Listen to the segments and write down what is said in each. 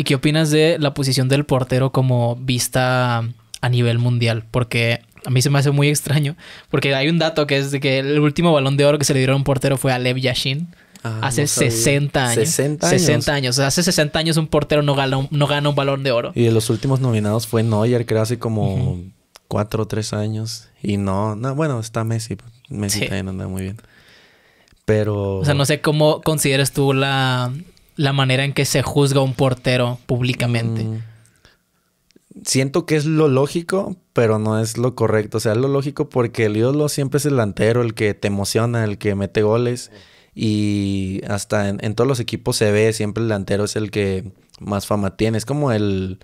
¿Y qué opinas de la posición del portero como vista a nivel mundial? Porque a mí se me hace muy extraño, porque hay un dato que es de que el último balón de oro que se le dieron a un portero fue a Lev Yashin. Ah, hace 60 años. 60 años. hace 60 años un portero no gana, un, balón de oro. Y de los últimos nominados fue Neuer, que hace como 4 o 3 años. Y no, no, bueno, está Messi. Pues, Messi también anda muy bien. Pero. O sea, no sé cómo consideras tú la, la manera en que se juzga un portero públicamente. Mm. Siento que es lo lógico, pero no es lo correcto. O sea, es lo lógico porque el ídolo siempre es el delantero, el que te emociona, el que mete goles. Y hasta en, en todos los equipos se ve, siempre el delantero es el que más fama tiene. Es como el,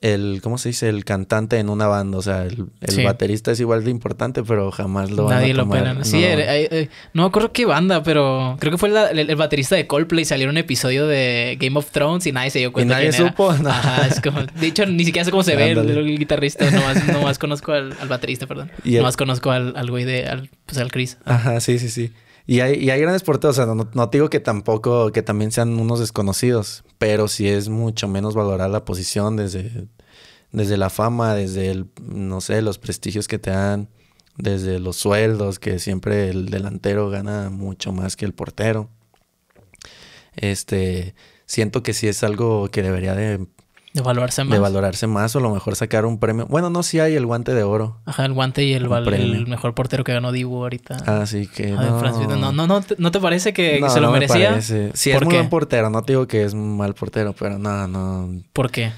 el, ¿cómo se dice? El cantante en una banda. O sea, el, el baterista es igual de importante, pero jamás lo Nadie a lo pelan. Sí, eh, eh, no. me acuerdo qué banda, pero creo que fue el, el, baterista de Coldplay. Salió un episodio de Game of Thrones y nadie se dio cuenta. Y nadie supo. Ajá, es como, de hecho, ni siquiera sé cómo se ve el, guitarrista. No más conozco al, al, baterista, perdón. No nomás conozco al, al güey de, al, pues al Chris. Ajá, sí, sí, sí. Y hay, y hay grandes porteros, o sea, no, te digo que tampoco, que también sean unos desconocidos, pero sí es mucho menos valorar la posición desde, desde la fama, desde el, no sé, los prestigios que te dan, desde los sueldos, que siempre el delantero gana mucho más que el portero. Este, siento que sí es algo que debería de de valorarse más. De valorarse más o a lo mejor sacar un premio. Bueno, no, sí hay el guante de oro. Ajá, el guante y el, el mejor portero que ganó Dibu ahorita. Así ah, que ah, no. no. no. No, ¿no te parece que, se lo no merecía? Me es muy buen portero. No te digo que es mal portero, pero no, no. ¿Por qué?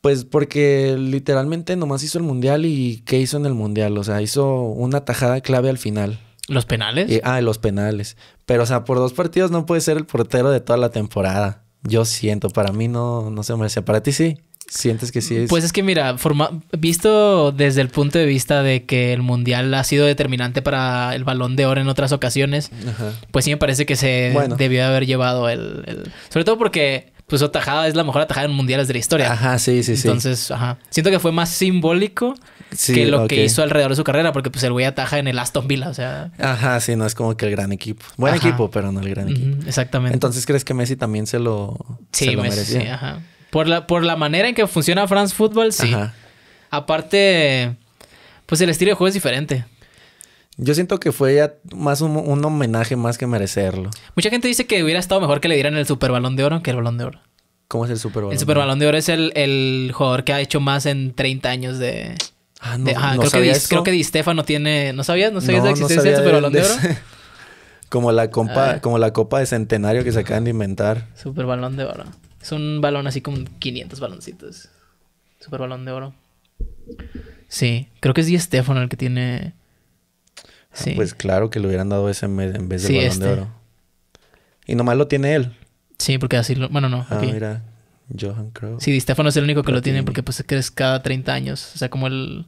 Pues porque literalmente nomás hizo el mundial y ¿qué hizo en el mundial? O sea, hizo una tajada clave al final. ¿Los penales? Eh, ah, los penales. Pero, o sea, por dos partidos no puede ser el portero de toda la temporada. Yo siento, para mí no, no se merece. Para ti sí. ¿Sientes que sí es? Pues es que mira, forma... visto desde el punto de vista de que el Mundial ha sido determinante para el Balón de Oro en otras ocasiones, pues sí me parece que se debió haber llevado el, el... Sobre todo porque pues atajada es la mejor atajada en mundiales de la historia. Ajá, sí, sí, sí. Entonces, ajá. Siento que fue más simbólico que lo que hizo alrededor de su carrera, porque pues el güey ataja en el Aston Villa, o sea. Ajá, sí, no es como que el gran equipo. Buen equipo, pero no el gran equipo. exactamente. Entonces, ¿crees que Messi también se lo, sí, Sí, ajá. Por la, por la manera en que funciona France Football, sí. Ajá. Aparte, pues el estilo de juego es diferente. Yo siento que fue ya más un, homenaje más que merecerlo. Mucha gente dice que hubiera estado mejor que le dieran el Super Balón de Oro que el Balón de Oro. ¿Cómo es el Super Balón? El Super Balón de Oro es el, jugador que ha hecho más en 30 años de... Ah, no, creo, que Di, creo, que Di, Stefano tiene... ¿No sabías? ¿No sabías de la existencia del Super Balón de, Oro? como, la copa, ah. como la copa de centenario que se acaban de inventar. Super Balón de Oro. Es un balón así como 500 baloncitos. Super Balón de Oro. Sí. Creo que es Di Stefano el que tiene... Ah, sí. pues claro que le hubieran dado ese en vez del balón de este. oro. Y nomás lo tiene él. Sí, porque así lo. Bueno, no. Ah, mira. Johan Crow. Sí, Di Stefano es el único que lo tiene porque pues es cada 30 años. O sea, como el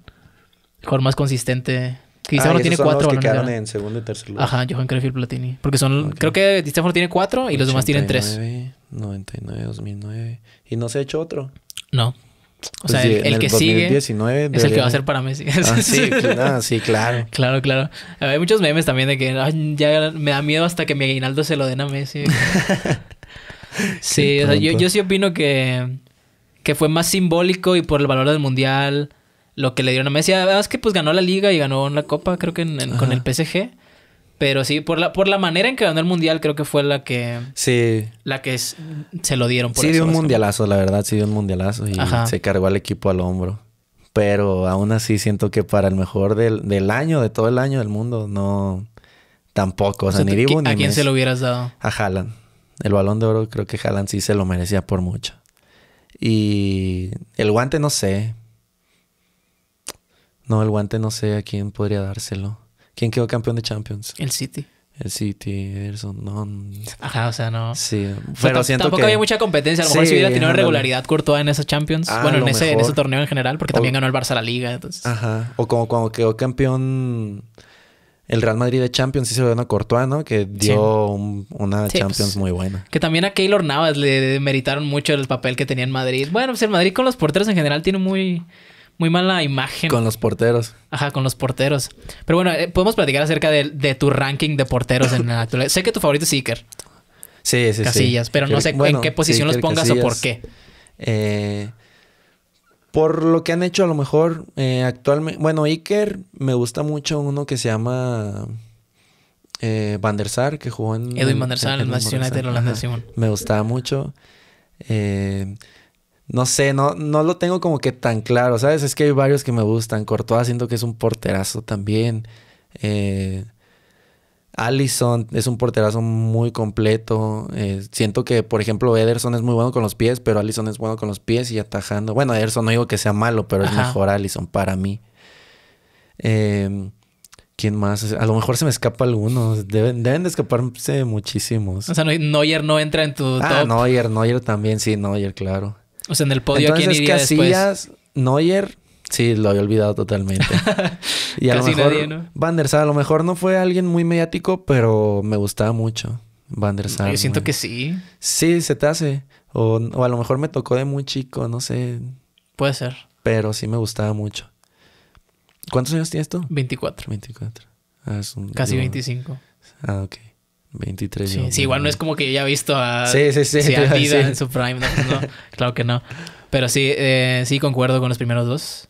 jugador más consistente. Que Di Stefano ah, tiene cuatro los que quedaron en segundo y tercer lugar. Ajá, Johan Crow y Platini. Porque son... Creo que Di Stefano tiene cuatro y los demás tienen tres. 99, 2009. ¿Y no se ha hecho otro? No. O sea, pues el, que sigue es el que va a ser para Messi. Ah, sí, claro, claro. Claro, Hay muchos memes también de que ya me da miedo hasta que mi aguinaldo se lo den a Messi. sí, yo, sí opino que, fue más simbólico y por el valor del Mundial lo que le dieron a Messi. Además ah, que pues ganó la Liga y ganó la Copa, creo que con el PSG. Pero sí, por la, por la manera en que ganó el mundial, creo que fue la que. La que se lo dieron por Sí, dio un mundialazo, la verdad, sí dio un mundialazo. Y se cargó al equipo al hombro. Pero aún así siento que para el mejor del, año, de todo el año del mundo, no. Tampoco. O sea, ni ¿A quién se lo hubieras dado? A Haaland. El balón de oro, creo que Haaland sí se lo merecía por mucho. Y el guante, no sé. No, el guante no sé a quién podría dárselo. ¿Quién quedó campeón de Champions? El City. El City, Ederson, no. Ajá, o sea, no. Sí, pero siento que... Tampoco había mucha competencia. A lo mejor si hubiera tenido regularidad Courtois en esos Champions. Ah, bueno, en ese, en ese torneo en general, porque también ganó el Barça la Liga. Entonces... Ajá. O como cuando quedó campeón el Real Madrid de Champions, sí se ve una Courtois, ¿no? Que dio una Champions pues, muy buena. Que también a Keylor Navas le meritaron mucho el papel que tenía en Madrid. Bueno, pues el Madrid con los porteros en general tiene muy muy mala imagen. Con los porteros. Ajá, con los porteros. Pero bueno, eh, podemos platicar acerca de, tu ranking de porteros en la actualidad. sé que tu favorito es Iker. Sí, sí, sí. Casillas, pero no sé en qué posición los pongas o por qué. Eh, por lo que han hecho a lo mejor eh, actualmente... Bueno, Iker me gusta mucho uno que se llama... Eh, Van der Sar, que jugó en... Edwin Van en, el Manchester United, Holanda, Simón. Me gustaba mucho. Eh, no sé, no, no lo tengo como que tan claro, ¿sabes? Es que hay varios que me gustan. Cortoa siento que es un porterazo también. Eh, Allison es un porterazo muy completo. Eh, siento que, por ejemplo, Ederson es muy bueno con los pies, pero Allison es bueno con los pies y atajando. Bueno, Ederson no digo que sea malo, pero es mejor Allison para mí. Eh, ¿Quién más? A lo mejor se me escapa alguno. Deben, deben de escaparse muchísimos. O sea, Neuer no entra en tu. Ah, Noyer, Neuer, Neuer también, sí, Neuer, claro. O sea, en el podio, Entonces, ¿quién iría Casillas, después? Neuer, Sí, lo había olvidado totalmente. y a lo mejor nadie, ¿no? Van der a lo mejor no fue alguien muy mediático, pero me gustaba mucho Van der Yo siento que sí. Sí, se te hace. O, o, a lo mejor me tocó de muy chico, no sé. Puede ser. Pero sí me gustaba mucho. ¿Cuántos años tienes tú? 24. 24. Ah, un, Casi veinticinco. 25. Ah, ok. 23. Sí, igual no es como que yo ya he visto a, sí, sí, sí, a en su prime. No, claro que no. Pero sí, eh, sí concuerdo con los primeros dos.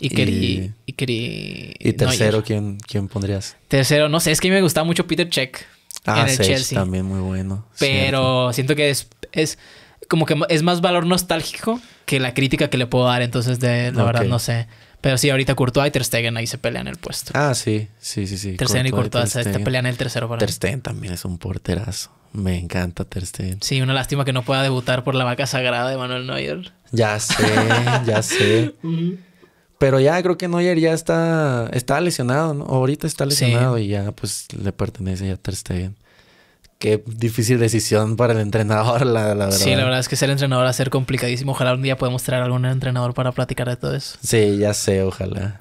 y, quería... y tercero, ¿quién, ¿quién pondrías? Tercero, no sé, es que a mí me gustaba mucho Peter Check ah, en También muy bueno. Pero siento que es, es como que es más valor nostálgico que la crítica que le puedo dar. Entonces, de, la verdad, no sé. Pero sí, ahorita Courtois y Ter Stegen ahí se pelean el puesto. Ah, sí, sí, sí, sí. Ter Stegen y Courtois se pelean el tercero para Ter Stegen también es un porterazo. Me encanta Ter Stegen. Sí, una lástima que no pueda debutar por la vaca sagrada de Manuel Neuer. Ya sé, ya sé. Pero ya creo que Neuer ya está, está lesionado, ¿no? Ahorita está lesionado y ya pues le pertenece ya a Ter Stegen qué difícil decisión para el entrenador, la, verdad. Sí, la verdad es que ser entrenador va a ser complicadísimo. Ojalá un día podamos traer algún entrenador para platicar de todo eso. Sí, ya sé, ojalá.